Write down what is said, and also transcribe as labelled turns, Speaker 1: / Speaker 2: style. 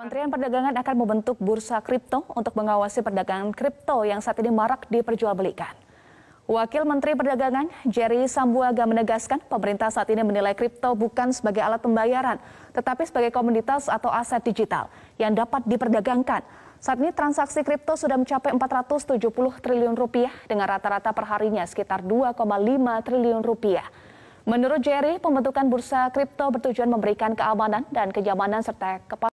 Speaker 1: Kementerian Perdagangan akan membentuk bursa kripto untuk mengawasi perdagangan kripto yang saat ini marak diperjualbelikan. Wakil Menteri Perdagangan Jerry Sambuaga menegaskan pemerintah saat ini menilai kripto bukan sebagai alat pembayaran, tetapi sebagai komoditas atau aset digital yang dapat diperdagangkan. Saat ini transaksi kripto sudah mencapai 470 triliun rupiah dengan rata-rata perharinya sekitar 2,5 triliun rupiah. Menurut Jerry, pembentukan bursa kripto bertujuan memberikan keamanan dan kenyamanan serta kepastian.